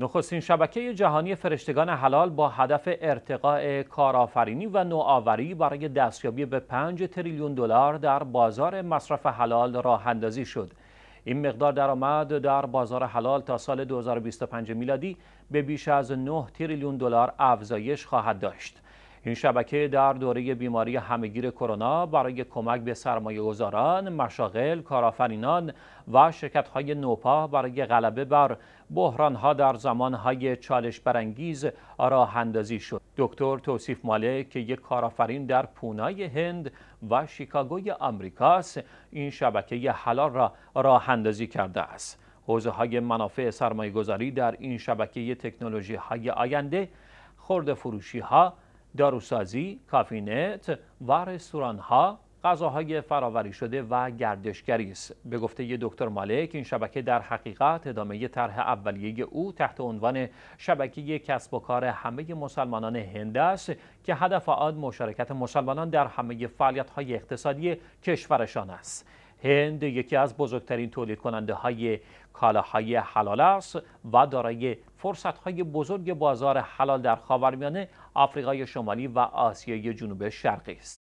نخستین شبکه جهانی فرشتگان حلال با هدف ارتقاء کارآفرینی و نوآوری برای دستیابی به 5 تریلیون دلار در بازار مصرف حلال راه اندازی شد. این مقدار درآمد در بازار حلال تا سال 2025 میلادی به بیش از 9 تریلیون دلار افزایش خواهد داشت. این شبکه در دوره بیماری همگیر کرونا برای کمک به سرمایه گذاران، مشاغل، کارآفرینان و شرکت‌های نوپا برای غلبه بر بحران‌ها در زمان‌های چالش برانگیز راه اندازی شد. دکتر توصیف ماله که یک کارآفرین در پونای هند و شیکاگوی آمریکاست، این شبکه حلال را راه اندازی کرده است. حوزه های منافع سرمایه گذاری در این شبکه تکنولوژی های آینده خرد فروشی ها داروسازی، کافینت و رستورانها ها غذاهای فراوری شده و گردشگری است به گفته دکتر مالک این شبکه در حقیقت ادامه طرح اولیه او تحت عنوان شبکه کسب و کار همه مسلمانان هند است که هدف آن مشارکت مسلمانان در همه فعالیت‌های اقتصادی کشورشان است هند یکی از بزرگترین تولید کننده های کالاهای حلال است و دارای فرصت های بزرگ بازار حلال در خاورمیانه آفریقای شمالی و آسیای جنوب شرقی است.